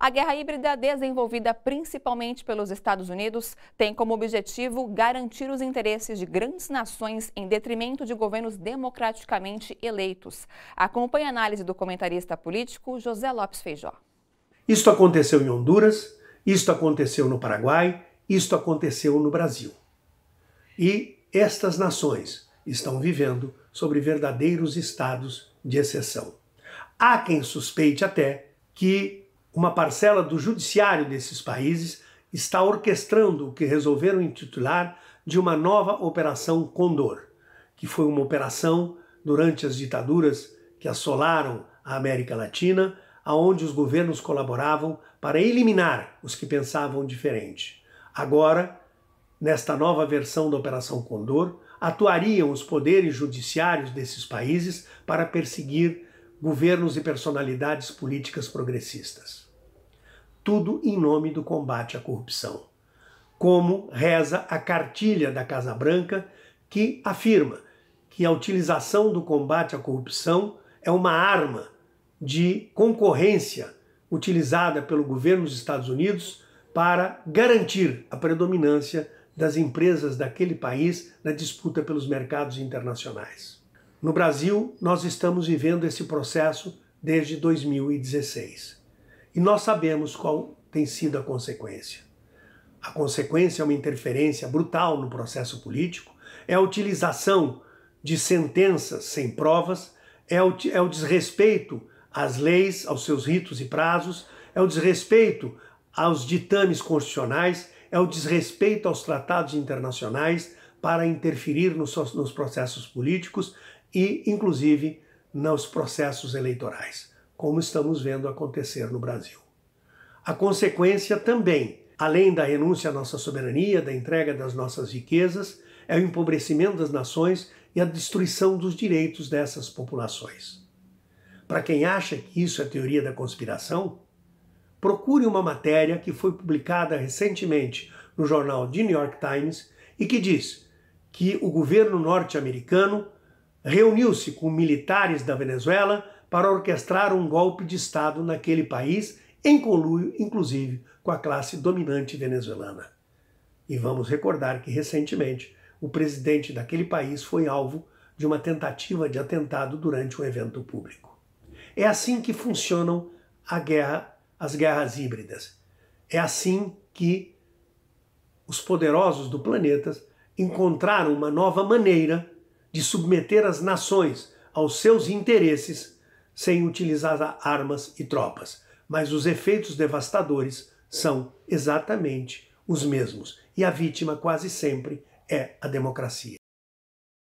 A guerra híbrida, desenvolvida principalmente pelos Estados Unidos, tem como objetivo garantir os interesses de grandes nações em detrimento de governos democraticamente eleitos. Acompanhe a análise do comentarista político José Lopes Feijó. Isto aconteceu em Honduras, isto aconteceu no Paraguai, isto aconteceu no Brasil. E estas nações estão vivendo sobre verdadeiros estados de exceção. Há quem suspeite até que uma parcela do judiciário desses países está orquestrando o que resolveram intitular de uma nova Operação Condor, que foi uma operação durante as ditaduras que assolaram a América Latina, aonde os governos colaboravam para eliminar os que pensavam diferente. Agora, nesta nova versão da Operação Condor, atuariam os poderes judiciários desses países para perseguir governos e personalidades políticas progressistas tudo em nome do combate à corrupção. Como reza a cartilha da Casa Branca, que afirma que a utilização do combate à corrupção é uma arma de concorrência utilizada pelo governo dos Estados Unidos para garantir a predominância das empresas daquele país na disputa pelos mercados internacionais. No Brasil, nós estamos vivendo esse processo desde 2016. E nós sabemos qual tem sido a consequência. A consequência é uma interferência brutal no processo político, é a utilização de sentenças sem provas, é o, é o desrespeito às leis, aos seus ritos e prazos, é o desrespeito aos ditames constitucionais, é o desrespeito aos tratados internacionais para interferir nos, nos processos políticos e, inclusive, nos processos eleitorais como estamos vendo acontecer no Brasil. A consequência também, além da renúncia à nossa soberania, da entrega das nossas riquezas, é o empobrecimento das nações e a destruição dos direitos dessas populações. Para quem acha que isso é teoria da conspiração, procure uma matéria que foi publicada recentemente no jornal The New York Times e que diz que o governo norte-americano reuniu-se com militares da Venezuela para orquestrar um golpe de Estado naquele país, em conluio, inclusive, com a classe dominante venezuelana. E vamos recordar que, recentemente, o presidente daquele país foi alvo de uma tentativa de atentado durante um evento público. É assim que funcionam guerra, as guerras híbridas. É assim que os poderosos do planeta encontraram uma nova maneira de submeter as nações aos seus interesses sem utilizar armas e tropas, mas os efeitos devastadores são exatamente os mesmos e a vítima quase sempre é a democracia.